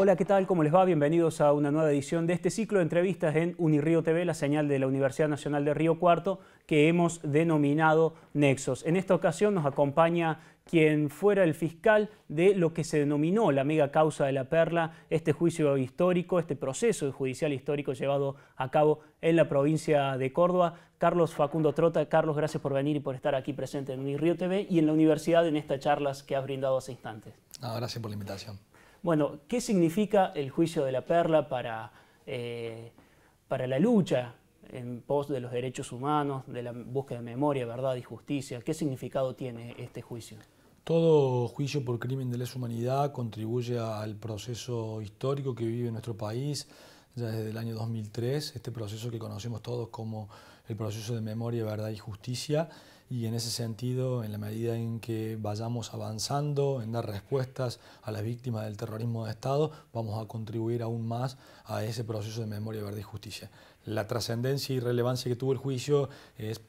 Hola, ¿qué tal? ¿Cómo les va? Bienvenidos a una nueva edición de este ciclo de entrevistas en Unirío TV, la señal de la Universidad Nacional de Río Cuarto, que hemos denominado Nexos. En esta ocasión nos acompaña quien fuera el fiscal de lo que se denominó la mega causa de la perla, este juicio histórico, este proceso judicial histórico llevado a cabo en la provincia de Córdoba. Carlos Facundo Trota, Carlos, gracias por venir y por estar aquí presente en Unirío TV y en la universidad en estas charlas que has brindado hace instantes. Ah, gracias por la invitación. Bueno, ¿qué significa el juicio de la perla para, eh, para la lucha en pos de los derechos humanos, de la búsqueda de memoria, verdad y justicia? ¿Qué significado tiene este juicio? Todo juicio por crimen de lesa humanidad contribuye al proceso histórico que vive nuestro país desde el año 2003, este proceso que conocemos todos como el proceso de memoria, verdad y justicia y en ese sentido, en la medida en que vayamos avanzando en dar respuestas a las víctimas del terrorismo de Estado, vamos a contribuir aún más a ese proceso de memoria, verdad y justicia. La trascendencia y relevancia que tuvo el juicio es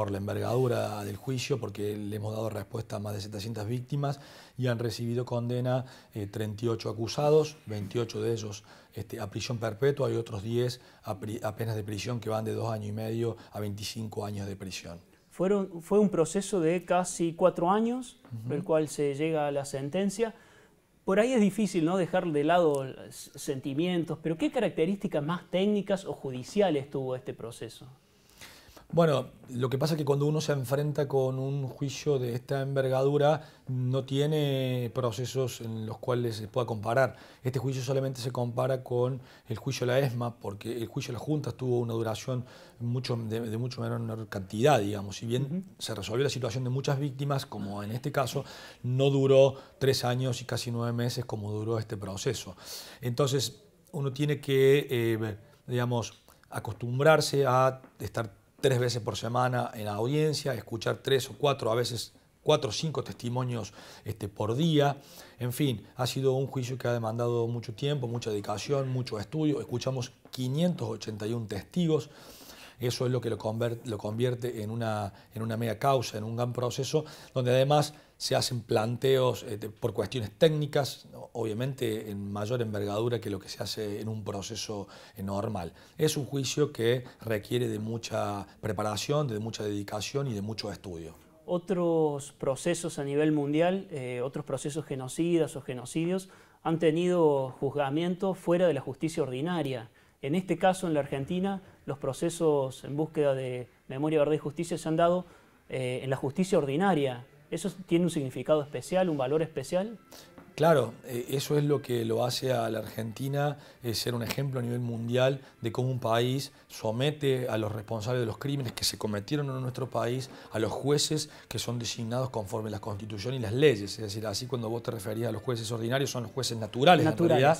por la envergadura del juicio, porque le hemos dado respuesta a más de 700 víctimas y han recibido condena 38 eh, acusados, 28 de ellos este, a prisión perpetua y otros 10 a, penas de prisión que van de dos años y medio a 25 años de prisión. Fueron, fue un proceso de casi cuatro años, por el cual se llega a la sentencia. Por ahí es difícil ¿no? dejar de lado sentimientos, pero ¿qué características más técnicas o judiciales tuvo este proceso? Bueno, lo que pasa es que cuando uno se enfrenta con un juicio de esta envergadura, no tiene procesos en los cuales se pueda comparar. Este juicio solamente se compara con el juicio de la ESMA, porque el juicio de la Junta tuvo una duración mucho, de, mucho menor cantidad, digamos. Si bien se resolvió la situación de muchas víctimas, como en este caso, no duró tres años y casi nueve meses como duró este proceso. Entonces, uno tiene que, eh, digamos, acostumbrarse a estar tres veces por semana en la audiencia, escuchar tres o cuatro, a veces cuatro o cinco testimonios este, por día. En fin, ha sido un juicio que ha demandado mucho tiempo, mucha dedicación, mucho estudio. Escuchamos 581 testigos. Eso es lo que lo convierte, en, una, en una mega causa, en un gran proceso, donde además se hacen planteos eh, por cuestiones técnicas, obviamente en mayor envergadura que lo que se hace en un proceso eh, normal. Es un juicio que requiere de mucha preparación, de mucha dedicación y de mucho estudio. Otros procesos a nivel mundial, eh, otros procesos genocidas o genocidios, han tenido juzgamiento fuera de la justicia ordinaria. En este caso, en la Argentina, los procesos en búsqueda de memoria, verdad y justicia se han dado eh, en la justicia ordinaria. ¿Eso tiene un significado especial, un valor especial? Claro, eh, eso es lo que lo hace a la Argentina eh, ser un ejemplo a nivel mundial de cómo un país somete a los responsables de los crímenes que se cometieron en nuestro país a los jueces que son designados conforme la Constitución y las leyes. Es decir, así cuando vos te referías a los jueces ordinarios son los jueces naturales, en realidad,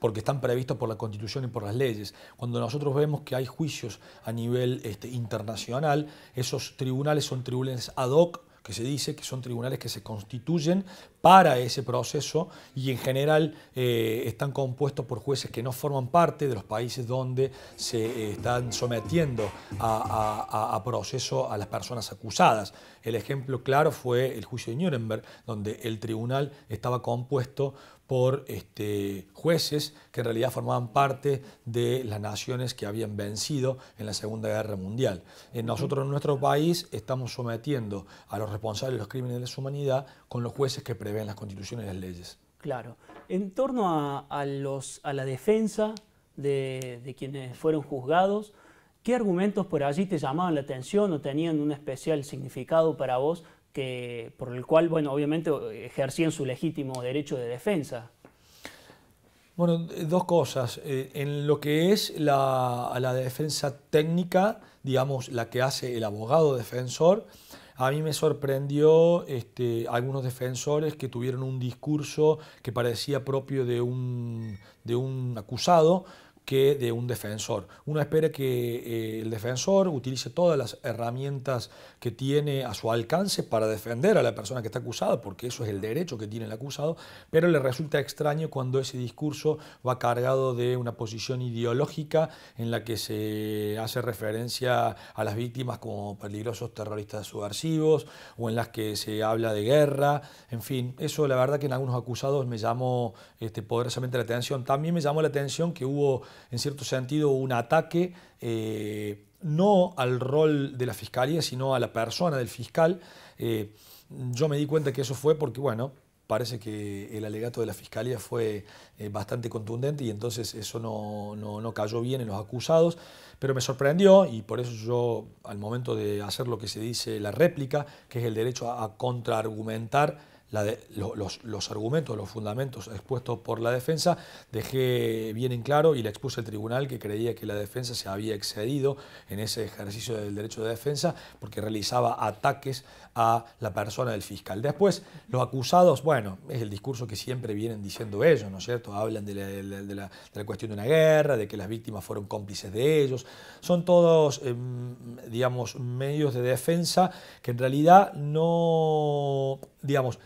porque están previstos por la Constitución y por las leyes. Cuando nosotros vemos que hay juicios a nivel este, internacional, esos tribunales son tribunales ad hoc que se dice que son tribunales que se constituyen para ese proceso y en general eh, están compuestos por jueces que no forman parte de los países donde se eh, están sometiendo a, a proceso a las personas acusadas. El ejemplo claro fue el juicio de Nuremberg, donde el tribunal estaba compuesto por este, jueces que en realidad formaban parte de las naciones que habían vencido en la Segunda Guerra Mundial. Nosotros en nuestro país estamos sometiendo a los responsables de los crímenes de lesa humanidad con los jueces que prevén las constituciones y las leyes. Claro. En torno a, los, a la defensa de, quienes fueron juzgados, ¿qué argumentos por allí te llamaban la atención o tenían un especial significado para vos que, por el cual, bueno, obviamente ejercían su legítimo derecho de defensa? Bueno, dos cosas. Eh, en lo que es la defensa técnica, digamos, la que hace el abogado defensor, a mí me sorprendió este, algunos defensores que tuvieron un discurso que parecía propio de un, de un acusado, que de un defensor. Uno espera que eh, el defensor utilice todas las herramientas que tiene a su alcance para defender a la persona que está acusada, porque eso es el derecho que tiene el acusado, pero le resulta extraño cuando ese discurso va cargado de una posición ideológica en la que se hace referencia a las víctimas como peligrosos terroristas subversivos o en las que se habla de guerra, en fin, eso la verdad que en algunos acusados me llamó este, poderosamente la atención. También me llamó la atención que hubo en cierto sentido, un ataque eh, no al rol de la fiscalía, sino a la persona del fiscal. Eh, yo me di cuenta que eso fue porque, bueno, parece que el alegato de la fiscalía fue eh, bastante contundente y entonces eso no, cayó bien en los acusados, pero me sorprendió y por eso yo al momento de hacer lo que se dice la réplica, que es el derecho a contraargumentar, los, los, argumentos, los fundamentos expuestos por la defensa, dejé bien en claro y le expuse al tribunal que creía que la defensa se había excedido en ese ejercicio del derecho de defensa porque realizaba ataques a la persona del fiscal. Después, los acusados, bueno, es el discurso que siempre vienen diciendo ellos, ¿no es cierto? Hablan de la, cuestión de una guerra, de que las víctimas fueron cómplices de ellos. Son todos, em, digamos, medios de defensa que en realidad no, digamos,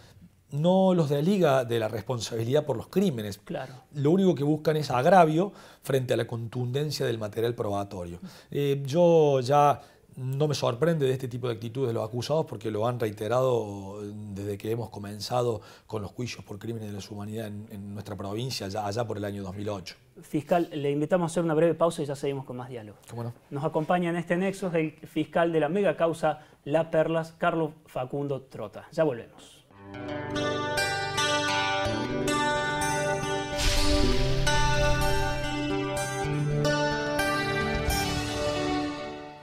no los deliga de la responsabilidad por los crímenes. Claro. Lo único que buscan es agravio frente a la contundencia del material probatorio. Eh, yo ya no me sorprende de este tipo de actitudes de los acusados porque lo han reiterado desde que hemos comenzado con los juicios por crímenes de la humanidad en, nuestra provincia, allá por el año 2008. Fiscal, le invitamos a hacer una breve pausa y ya seguimos con más diálogo. Nos acompaña en este nexo el fiscal de la mega causa La Perlas, Carlos Facundo Trota. Ya volvemos.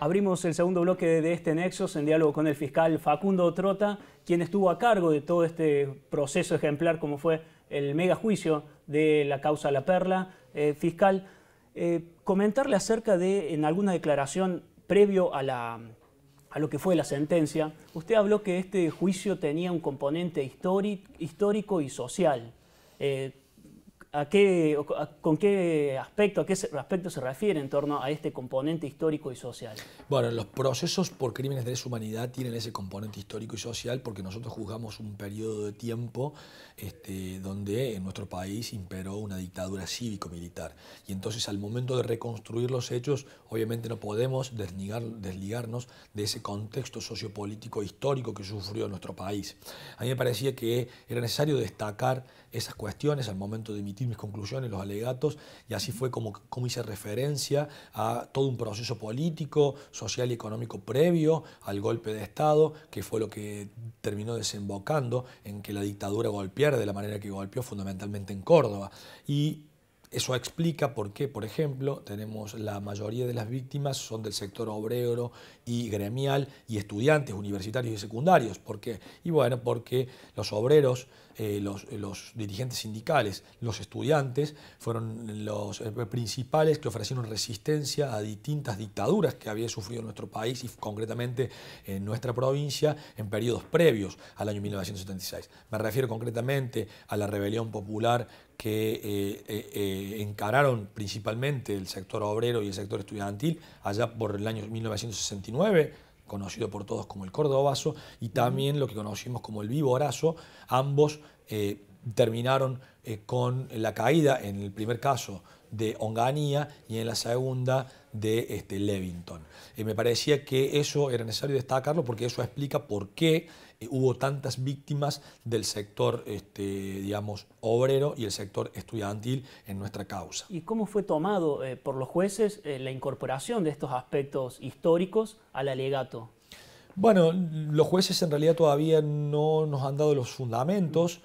Abrimos el segundo bloque de este Nexos en diálogo con el fiscal Facundo Trota, quien estuvo a cargo de todo este proceso ejemplar como fue el mega juicio de la causa La Perla. Eh, fiscal, eh, comentarle acerca de, en alguna declaración previo a, la, a lo que fue la sentencia, usted habló que este juicio tenía un componente histórico y social. Eh, a qué, con qué aspecto, a qué aspecto se refiere en torno a este componente histórico y social. Bueno, los procesos por crímenes de deshumanidad humanidad tienen ese componente histórico y social porque nosotros juzgamos un periodo de tiempo este, donde en nuestro país imperó una dictadura cívico-militar. Y entonces al momento de reconstruir los hechos, obviamente no podemos desligarnos de ese contexto sociopolítico histórico que sufrió nuestro país. A mí me parecía que era necesario destacar esas cuestiones al momento de emitir mis conclusiones, los alegatos, y así fue como, como hice referencia a todo un proceso político, social y económico previo al golpe de Estado, que fue lo que terminó desembocando en que la dictadura golpeara de la manera que golpeó fundamentalmente en Córdoba. Y eso explica por qué, por ejemplo, tenemos la mayoría de las víctimas son del sector obrero y gremial y estudiantes universitarios y secundarios. ¿Por qué? Y bueno, porque los obreros eh, eh, los, dirigentes sindicales, los estudiantes, fueron los eh, principales que ofrecieron resistencia a distintas dictaduras que había sufrido nuestro país y concretamente en nuestra provincia en periodos previos al año 1976. Me refiero concretamente a la rebelión popular que encararon principalmente el sector obrero y el sector estudiantil allá por el año 1969 conocido por todos como el Cordobazo, y también lo que conocimos como el Vivorazo, ambos eh, terminaron eh, con la caída, en el primer caso, de Onganía y en la segunda de este, Levington. Eh, me parecía que eso era necesario destacarlo porque eso explica por qué hubo tantas víctimas del sector, este, digamos, obrero y el sector estudiantil en nuestra causa. ¿Y cómo fue tomado por los jueces la incorporación de estos aspectos históricos al alegato? Bueno, los jueces en realidad todavía no nos han dado los fundamentos.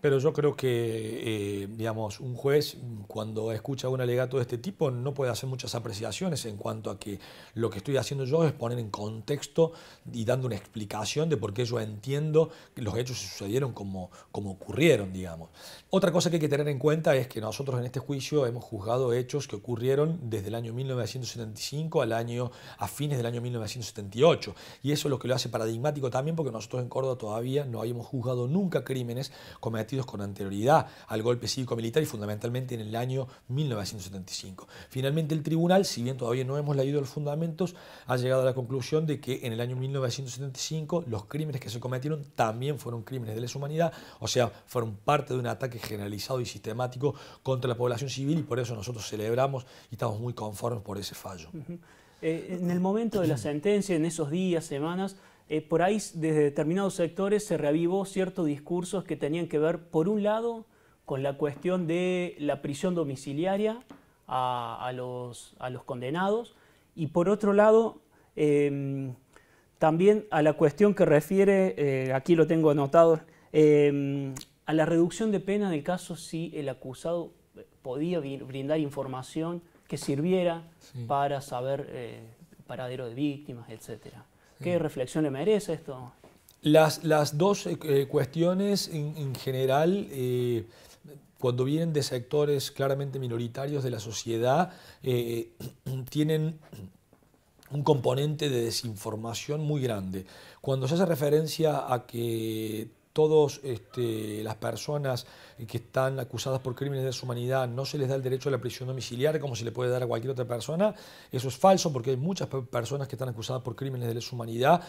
Pero yo creo que, eh, digamos, un juez cuando escucha un alegato de este tipo no puede hacer muchas apreciaciones en cuanto a que lo que estoy haciendo yo es poner en contexto y dando una explicación de por qué yo entiendo que los hechos sucedieron como, como ocurrieron, digamos. Otra cosa que hay que tener en cuenta es que nosotros en este juicio hemos juzgado hechos que ocurrieron desde el año 1975 al año, a fines del año 1978. Y eso es lo que lo hace paradigmático también porque nosotros en Córdoba todavía no habíamos juzgado nunca crímenes cometidos con anterioridad al golpe cívico-militar y fundamentalmente en el año 1975. Finalmente el tribunal, si bien todavía no hemos leído los fundamentos, ha llegado a la conclusión de que en el año 1975 los crímenes que se cometieron también fueron crímenes de lesa humanidad, o sea, fueron parte de un ataque generalizado y sistemático contra la población civil y por eso nosotros celebramos y estamos muy conformes por ese fallo. Eh, en el momento de la sentencia, en esos días, semanas, eh, por ahí desde determinados sectores se reavivó ciertos discursos que tenían que ver, por un lado, con la cuestión de la prisión domiciliaria a, los, condenados y por otro lado, em, también a la cuestión que refiere, eh, aquí lo tengo anotado, em, a la reducción de pena en el caso si el acusado podía brindar información que sirviera para saber eh, paradero de víctimas, etcétera. ¿Qué mm. reflexión le merece esto? Las, las dos eh, eh, cuestiones en, general, eh, cuando vienen de sectores claramente minoritarios de la sociedad, tienen un componente de desinformación muy grande. Cuando se hace referencia a que todas este, las personas que están acusadas por crímenes de deshumanidad humanidad no se les da el derecho a la prisión domiciliaria como se le puede dar a cualquier otra persona. Eso es falso porque hay muchas personas que están acusadas por crímenes de deshumanidad. humanidad.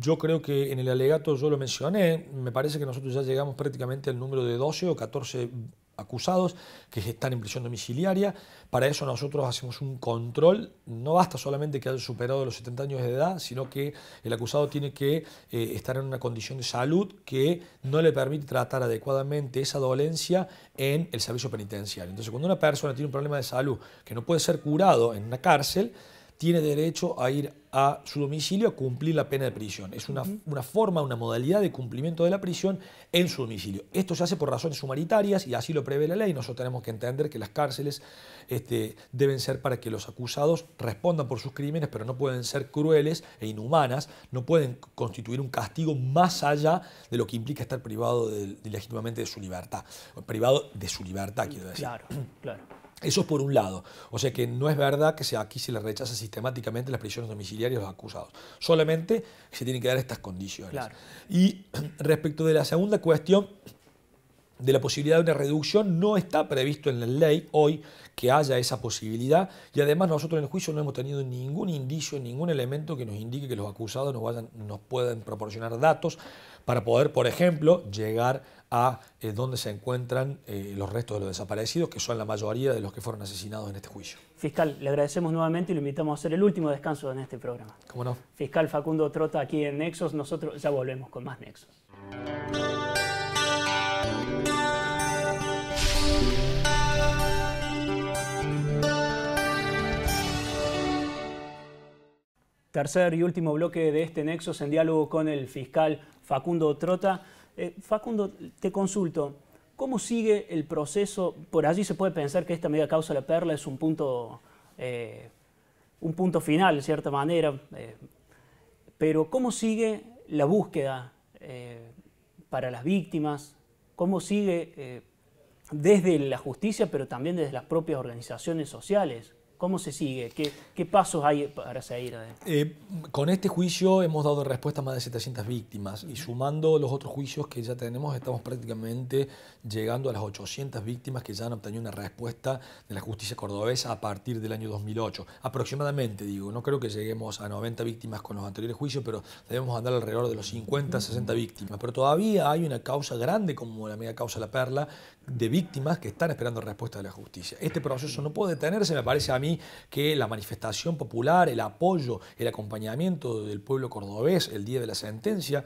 Yo creo que en el alegato yo lo mencioné, me parece que nosotros ya llegamos prácticamente al número de 12 o 14 acusados que están en prisión domiciliaria. Para eso nosotros hacemos un control. No basta solamente que haya superado los 70 años de edad, sino que el acusado tiene que eh, estar en una condición de salud que no le permite tratar adecuadamente esa dolencia en el servicio penitenciario. Entonces, cuando una persona tiene un problema de salud que no puede ser curado en una cárcel, tiene derecho a ir a su domicilio a cumplir la pena de prisión. Es una, forma, una modalidad de cumplimiento de la prisión en su domicilio. Esto se hace por razones humanitarias y así lo prevé la ley. Nosotros tenemos que entender que las cárceles este, deben ser para que los acusados respondan por sus crímenes, pero no pueden ser crueles e inhumanas, no pueden constituir un castigo más allá de lo que implica estar privado de, legítimamente de su libertad. Privado de su libertad, quiero decir. Claro, claro. Eso es por un lado. O sea que no es verdad que aquí se le rechaza sistemáticamente las prisiones domiciliarias a los acusados. Solamente se tienen que dar estas condiciones. Y respecto de la segunda cuestión, de la posibilidad de una reducción no está previsto en la ley hoy que haya esa posibilidad y además nosotros en el juicio no hemos tenido ningún indicio, ningún elemento que nos indique que los acusados nos, vayan, nos puedan proporcionar datos para poder, por ejemplo, llegar a eh, donde se encuentran eh, los restos de los desaparecidos, que son la mayoría de los que fueron asesinados en este juicio. Fiscal, le agradecemos nuevamente y lo invitamos a hacer el último descanso en este programa. ¿Cómo no? Fiscal Facundo Trota aquí en Nexos, nosotros ya volvemos con más Nexos. Tercer y último bloque de este Nexos en diálogo con el fiscal Facundo Trota. Eh, Facundo, te consulto, ¿cómo sigue el proceso? Por allí se puede pensar que esta mega causa La Perla es un punto, eh, un punto final, de cierta manera, eh, pero ¿cómo sigue la búsqueda para las víctimas? ¿Cómo sigue desde la justicia, pero también desde las propias organizaciones sociales? ¿Cómo se sigue? ¿Qué, pasos hay para seguir? Eh, con este juicio hemos dado respuesta a más de 700 víctimas y sumando los otros juicios que ya tenemos estamos prácticamente llegando a las 800 víctimas que ya han obtenido una respuesta de la justicia cordobesa a partir del año 2008. Aproximadamente, digo, no creo que lleguemos a 90 víctimas con los anteriores juicios, pero debemos andar alrededor de los 50, 60 víctimas. Pero todavía hay una causa grande como la mega causa La Perla de víctimas que están esperando respuesta de la justicia. Este proceso no puede detenerse, me parece a mí que la manifestación popular, el apoyo, el acompañamiento del pueblo cordobés el día de la sentencia,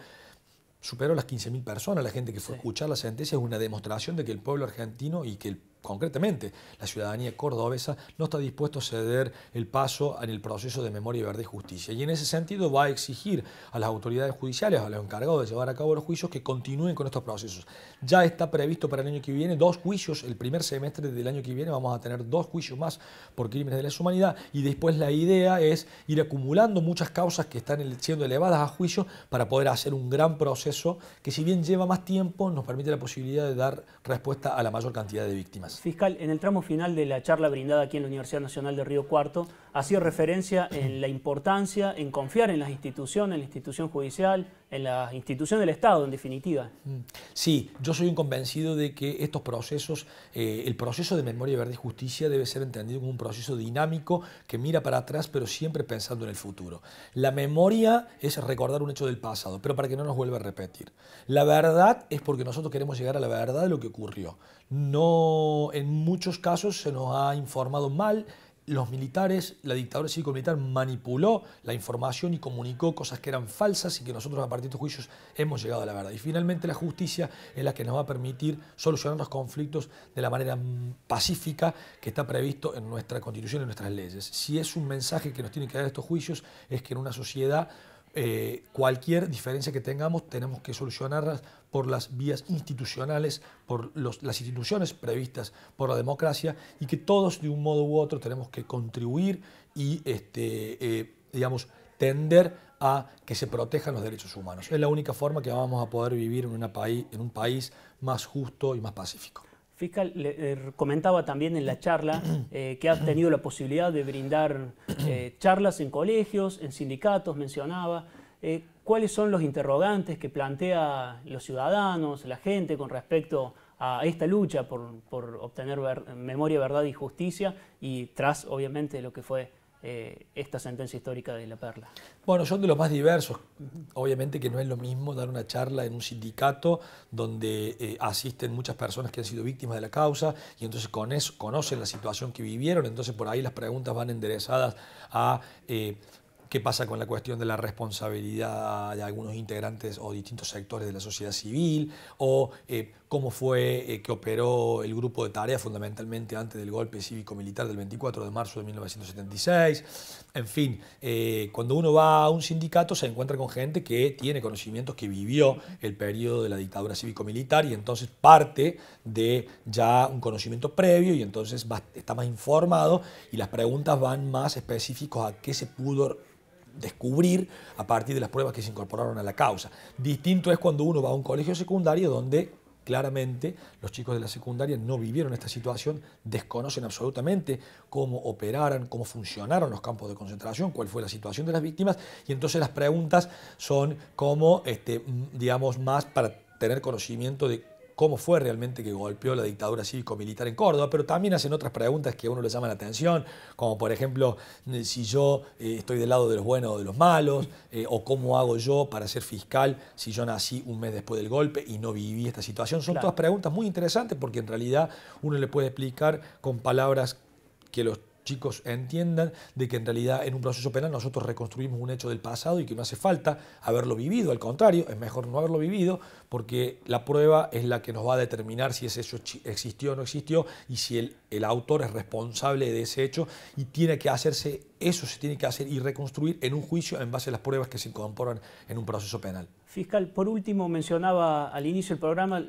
superó las 15.000 personas, la gente que fue a escuchar la sentencia es una demostración de que el pueblo argentino y que el concretamente, la ciudadanía cordobesa no está dispuesta a ceder el paso en el proceso de memoria, y y justicia. Y en ese sentido va a exigir a las autoridades judiciales, a los encargados de llevar a cabo los juicios, que continúen con estos procesos. Ya está previsto para el año que viene dos juicios, el primer semestre del año que viene vamos a tener dos juicios más por crímenes de lesa humanidad y después la idea es ir acumulando muchas causas que están siendo elevadas a juicio para poder hacer un gran proceso que si bien lleva más tiempo nos permite la posibilidad de dar respuesta a la mayor cantidad de víctimas. Fiscal, en el tramo final de la charla brindada aquí en la Universidad Nacional de Río Cuarto, hacía referencia en la importancia, en confiar en las instituciones, en la institución judicial, en la institución del Estado, en definitiva. Mm. Sí, yo soy un convencido de que estos procesos, eh, el proceso de memoria, verdad y justicia debe ser entendido como un proceso dinámico que mira para atrás, pero siempre pensando en el futuro. La memoria es recordar un hecho del pasado, pero para que no nos vuelva a repetir. La verdad es porque nosotros queremos llegar a la verdad de lo que ocurrió. No, en muchos casos se nos ha informado mal, los militares, la dictadura cívico-militar manipuló la información y comunicó cosas que eran falsas y que nosotros a partir de estos juicios hemos llegado a la verdad. Y finalmente la justicia es la que nos va a permitir solucionar los conflictos de la manera pacífica que está previsto en nuestra constitución y en nuestras leyes. Si es un mensaje que nos tienen que dar estos juicios es que en una sociedad eh, cualquier diferencia que tengamos tenemos que solucionarlas por las vías institucionales, por las instituciones previstas por la democracia y que todos de un modo u otro tenemos que contribuir y, este, eh, digamos, tender a que se protejan los derechos humanos. Es la única forma que vamos a poder vivir en, en un país más justo y más pacífico. Fiscal, le, eh, comentaba también en la charla eh, que ha tenido la posibilidad de brindar eh, charlas en colegios, en sindicatos, mencionaba. ¿Cuáles son los interrogantes que plantea los ciudadanos, la gente, con respecto a esta lucha por, obtener memoria, verdad y justicia? Y tras, obviamente, lo que fue eh, esta sentencia histórica de La Perla? Bueno, son de los más diversos. Obviamente que no es lo mismo dar una charla en un sindicato donde eh, asisten muchas personas que han sido víctimas de la causa y entonces con eso, conocen la situación que vivieron, entonces por ahí las preguntas van enderezadas a... Eh, qué pasa con la cuestión de la responsabilidad de algunos integrantes o distintos sectores de la sociedad civil, o eh, cómo fue eh, que operó el grupo de tareas, fundamentalmente antes del golpe cívico-militar del 24 de marzo de 1976. En fin, eh, cuando uno va a un sindicato se encuentra con gente que tiene conocimientos que vivió el periodo de la dictadura cívico-militar y entonces parte de ya un conocimiento previo y entonces está más informado y las preguntas van más específicos a qué se pudo descubrir a partir de las pruebas que se incorporaron a la causa. Distinto es cuando uno va a un colegio secundario donde claramente los chicos de la secundaria no vivieron esta situación, desconocen absolutamente cómo operaron, cómo funcionaron los campos de concentración, cuál fue la situación de las víctimas, y entonces las preguntas son como, este, mm, digamos, más para tener conocimiento de cómo fue realmente que golpeó la dictadura cívico-militar en Córdoba, pero también hacen otras preguntas que a uno le llaman la atención, como por ejemplo, eh, si yo eh, estoy del lado de los buenos o de los malos, eh, o cómo hago yo para ser fiscal si yo nací un mes después del golpe y no viví esta situación. Son todas preguntas muy interesantes porque en realidad uno le puede explicar con palabras que los chicos entiendan de que en realidad en un proceso penal nosotros reconstruimos un hecho del pasado y que no hace falta haberlo vivido, al contrario, es mejor no haberlo vivido porque la prueba es la que nos va a determinar si ese hecho existió o no existió y si el, el autor es responsable de ese hecho y tiene que hacerse, eso se tiene que hacer y reconstruir en un juicio en base a las pruebas que se incorporan en un proceso penal. Fiscal, por último mencionaba al inicio del programa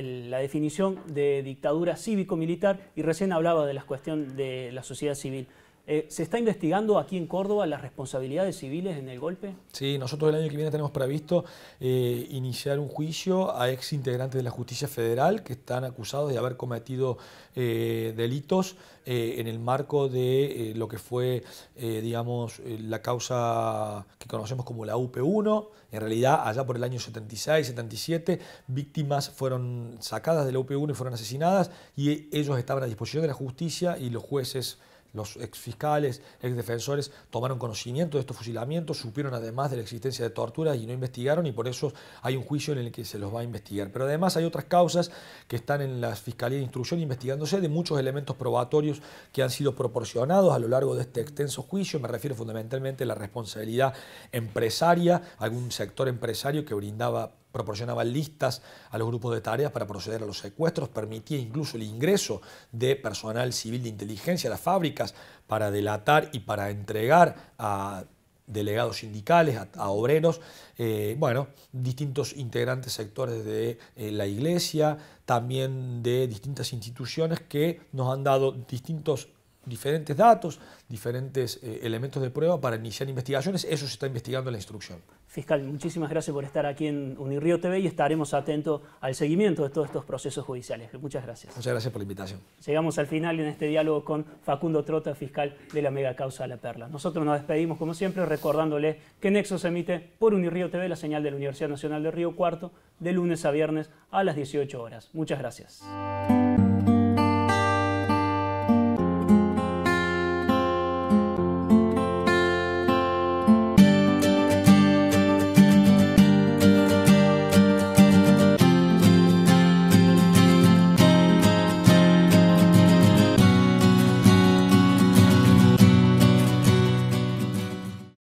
la definición de dictadura cívico-militar y recién hablaba de la cuestión de la sociedad civil. Eh, ¿Se está investigando aquí en Córdoba las responsabilidades civiles en el golpe? Sí, nosotros el año que viene tenemos previsto eh, iniciar un juicio a ex integrantes de la justicia federal que están acusados de haber cometido eh, delitos en el marco de lo que fue, digamos, la causa que conocemos como la UP1. En realidad, allá por el año 76, 77, víctimas fueron sacadas de la UP1 y fueron asesinadas y ellos estaban a disposición de la justicia y los jueces los exfiscales, exdefensores, tomaron conocimiento de estos fusilamientos, supieron además de la existencia de torturas y no investigaron y por eso hay un juicio en el que se los va a investigar. Pero además hay otras causas que están en la Fiscalía de Instrucción investigándose de muchos elementos probatorios que han sido proporcionados a lo largo de este extenso juicio. Me refiero fundamentalmente a la responsabilidad empresaria, algún sector empresario que brindaba proporcionaba listas a los grupos de tareas para proceder a los secuestros, permitía incluso el ingreso de personal civil de inteligencia a las fábricas para delatar y para entregar a delegados sindicales, a, obreros, eh, bueno, distintos integrantes sectores de eh, la iglesia, también de distintas instituciones que nos han dado distintos diferentes datos, diferentes eh, elementos de prueba para iniciar investigaciones. Eso se está investigando en la instrucción. Fiscal, muchísimas gracias por estar aquí en Unirío TV y estaremos atentos al seguimiento de todos estos procesos judiciales. Muchas gracias. Muchas gracias por la invitación. Llegamos al final en este diálogo con Facundo Trota, fiscal de la mega causa La Perla. Nosotros nos despedimos, como siempre, recordándoles que Nexo se emite por Unirío TV, la señal de la Universidad Nacional de Río Cuarto, de lunes a viernes a las 18 horas. Muchas gracias.